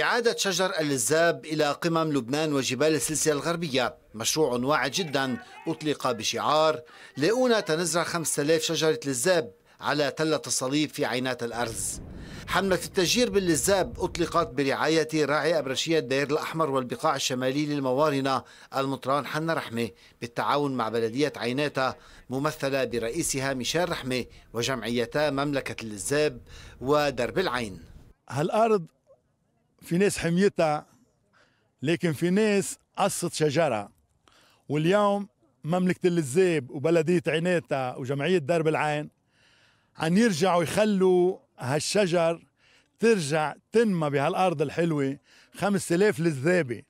إعادة شجر اللزاب إلى قمم لبنان وجبال السلسلة الغربية مشروع واعد جدا أطلق بشعار لئونا تنزرع 5000 شجرة لزاب على تلة الصليب في عينات الأرز حملة التشجير باللزاب أطلقت برعاية راعي أبرشية الدير الأحمر والبقاع الشمالي للموارنة المطران حنا رحمة بالتعاون مع بلدية عيناتا ممثلة برئيسها ميشيل رحمة وجمعيتا مملكة اللزاب ودرب العين هالأرض في ناس حميتها لكن في ناس قصت شجرة واليوم مملكة الزيب وبلدية عناتة وجمعية درب العين عن يرجعوا يخلوا هالشجر ترجع تنمى بهالأرض الحلوة 5000 لذابة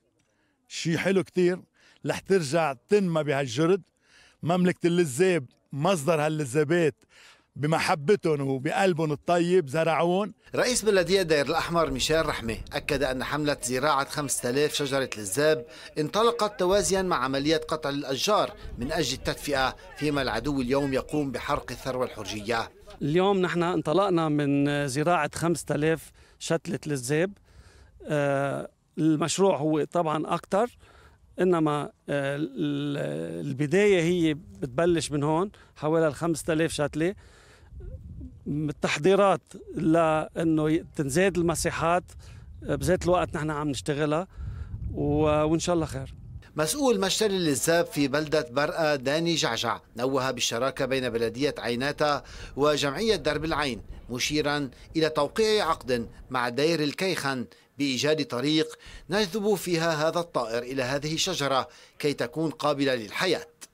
شي حلو كتير رح ترجع تنمى بهالجرد مملكة اللذاب مصدر هاللزابات بمحبتهم وبقلبهم الطيب زرعون رئيس بلدية دير الأحمر ميشيل رحمة أكد أن حملة زراعة 5000 شجرة الزاب انطلقت توازيا مع عملية قطع الأشجار من أجل التدفئة فيما العدو اليوم يقوم بحرق الثروة الحرجية اليوم نحن انطلقنا من زراعة 5000 شتلة للزاب آه، المشروع هو طبعا أكثر انما آه، البدايه هي بتبلش من هون حوالي 5000 شتله التحضيرات لانه تنزاد المساحات بذات الوقت نحن عم نشتغلها وان شاء الله خير مسؤول مشتل الانساب في بلدة برقة داني جعجع نوه بالشراكة بين بلدية عيناتا وجمعية درب العين مشيرا إلى توقيع عقد مع دير الكيخن بإيجاد طريق نجذب فيها هذا الطائر إلى هذه الشجرة كي تكون قابلة للحياة